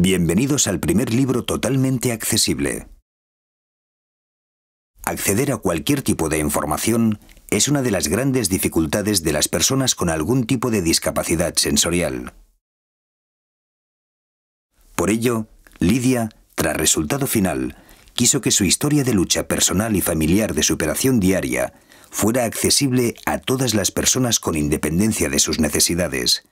Bienvenidos al primer libro totalmente accesible. Acceder a cualquier tipo de información es una de las grandes dificultades de las personas con algún tipo de discapacidad sensorial. Por ello, Lidia, tras resultado final, quiso que su historia de lucha personal y familiar de superación diaria fuera accesible a todas las personas con independencia de sus necesidades.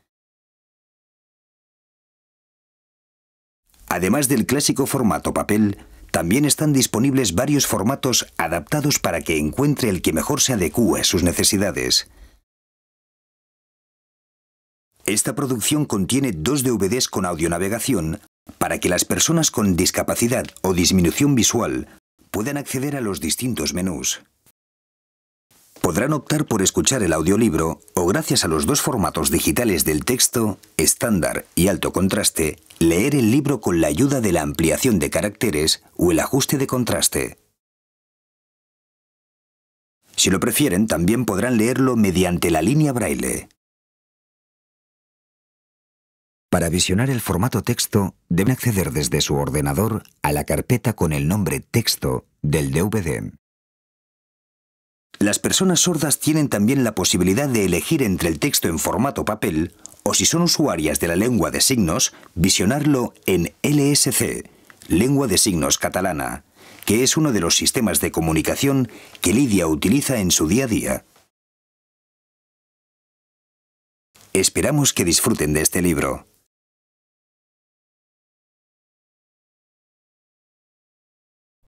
Además del clásico formato papel, también están disponibles varios formatos adaptados para que encuentre el que mejor se adecúe a sus necesidades. Esta producción contiene dos DVDs con audionavegación para que las personas con discapacidad o disminución visual puedan acceder a los distintos menús podrán optar por escuchar el audiolibro o gracias a los dos formatos digitales del texto, estándar y alto contraste, leer el libro con la ayuda de la ampliación de caracteres o el ajuste de contraste. Si lo prefieren, también podrán leerlo mediante la línea braille. Para visionar el formato texto, deben acceder desde su ordenador a la carpeta con el nombre texto del DVD las personas sordas tienen también la posibilidad de elegir entre el texto en formato papel o si son usuarias de la lengua de signos, visionarlo en LSC, Lengua de Signos Catalana, que es uno de los sistemas de comunicación que Lidia utiliza en su día a día. Esperamos que disfruten de este libro.